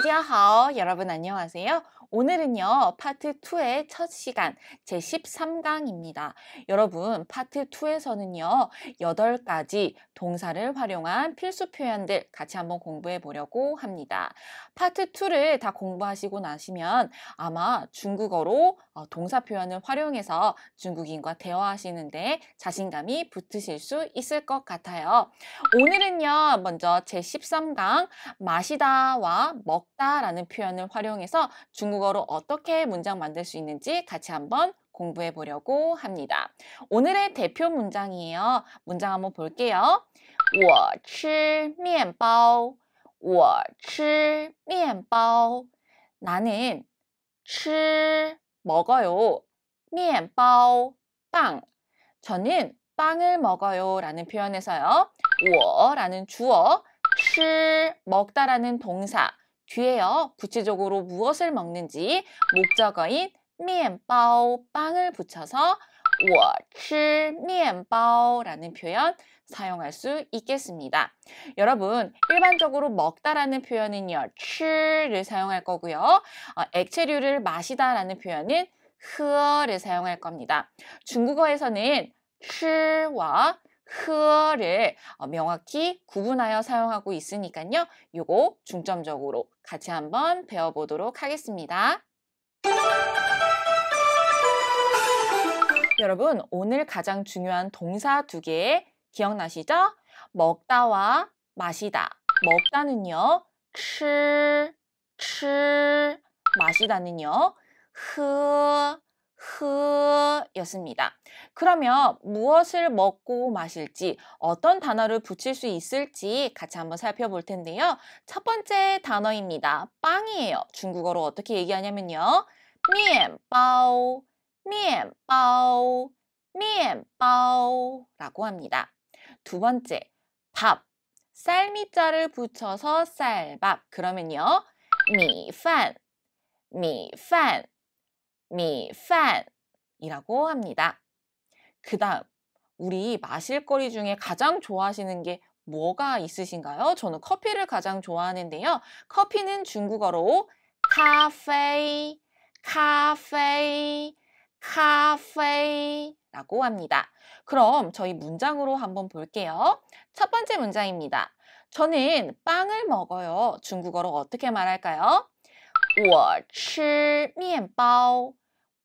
大家好, 여러분 안녕하세요. 오늘은요, 파트 2의 첫 시간, 제 13강입니다. 여러분, 파트 2에서는요, 8가지 동사를 활용한 필수 표현들 같이 한번 공부해 보려고 합니다. 파트 2를 다 공부하시고 나시면 아마 중국어로 어, 동사 표현을 활용해서 중국인과 대화하시는데 자신감이 붙으실 수 있을 것 같아요. 오늘은요, 먼저 제 13강, 마시다와 먹 있다라는 표현을 활용해서 중국어로 어떻게 문장 만들 수 있는지 같이 한번 공부해 보려고 합니다. 오늘의 대표 문장이에요. 문장 한번 볼게요. 我吃面包.我吃面包. 나는 吃 먹어요. 面包 빵. 저는 빵을 먹어요 라는 표현에서요. 我라는 주어, 吃 먹다라는 동사, 뒤에요 구체적으로 무엇을 먹는지 목적어인 미엔바오 빵을 붙여서 我吃面包라는 표현 사용할 수 있겠습니다. 여러분 일반적으로 먹다라는 표현은요 吃를 사용할 거고요 어, 액체류를 마시다라는 표현은 喝를 사용할 겁니다. 중국어에서는 吃와 흐를 어, 명확히 구분하여 사용하고 있으니까요. 요거 중점적으로 같이 한번 배워보도록 하겠습니다. 여러분, 오늘 가장 중요한 동사 두 개 기억나시죠? 먹다와 마시다. 먹다는요, 치, 치, 마시다는요, 흐, 흐였습니다. 그러면 무엇을 먹고 마실지 어떤 단어를 붙일 수 있을지 같이 한번 살펴볼 텐데요. 첫 번째 단어입니다. 빵이에요. 중국어로 어떻게 얘기하냐면요. 면包面包, 面包라고 합니다. 두 번째, 밥. 쌀미자를 붙여서 쌀밥. 그러면요. 미판, 미판. 미판이라고 합니다. 그 다음, 우리 마실거리 중에 가장 좋아하시는 게 뭐가 있으신가요? 저는 커피를 가장 좋아하는데요. 커피는 중국어로 카페이, 카페이, 카페이라고 합니다. 그럼 저희 문장으로 한번 볼게요. 첫 번째 문장입니다. 저는 빵을 먹어요. 중국어로 어떻게 말할까요? 我吃面包.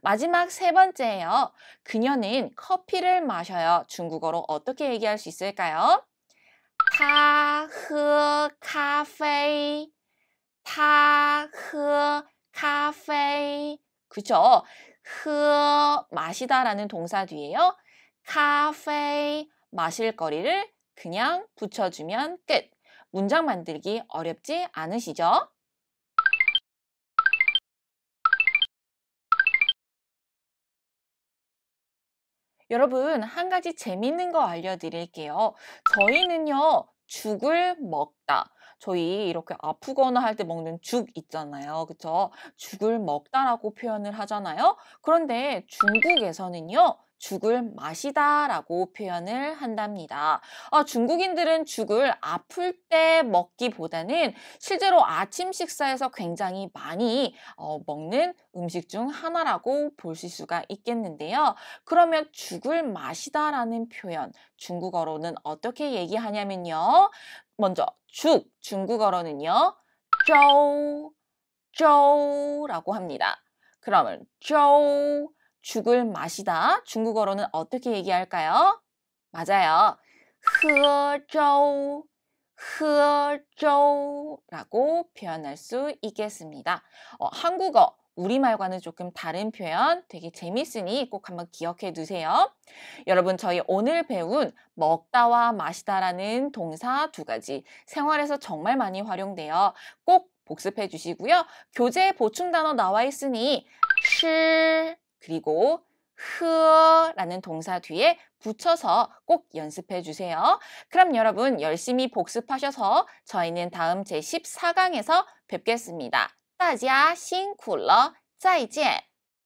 마지막 세 번째예요. 그녀는 커피를 마셔요. 중국어로 어떻게 얘기할 수 있을까요? 타흐 카페 타흐 카페 그쵸? 흐 마시다라는 동사 뒤에요. 카페 마실 거리를 그냥 붙여주면 끝. 문장 만들기 어렵지 않으시죠? 여러분 한 가지 재밌는 거 알려드릴게요. 저희는요 죽을 먹다. 저희 이렇게 아프거나 할 때 먹는 죽 있잖아요. 그쵸? 죽을 먹다라고 표현을 하잖아요. 그런데 중국에서는요, 죽을 맛이다 라고 표현을 한답니다. 아, 중국인들은 죽을 아플 때 먹기보다는 실제로 아침 식사에서 굉장히 많이 어, 먹는 음식 중 하나라고 볼실 수가 있겠는데요. 그러면 죽을 맛이다 라는 표현 중국어로는 어떻게 얘기하냐면요. 먼저 죽 중국어로는요. 쪼 쪼라고 합니다. 그러면 쪼 죽을 맛이다. 중국어로는 어떻게 얘기할까요? 맞아요. 허저우, 허저우라고 표현할 수 있겠습니다. 어, 한국어, 우리말과는 조금 다른 표현 되게 재밌으니 꼭 한번 기억해 두세요. 여러분 저희 오늘 배운 먹다와 마시다라는 동사 두 가지 생활에서 정말 많이 활용되어 꼭 복습해 주시고요. 교재 보충 단어 나와 있으니 실 그리고 흐어라는 동사 뒤에 붙여서 꼭 연습해 주세요. 그럼 여러분 열심히 복습하셔서 저희는 다음 제14강에서 뵙겠습니다. 大家辛苦了，再见。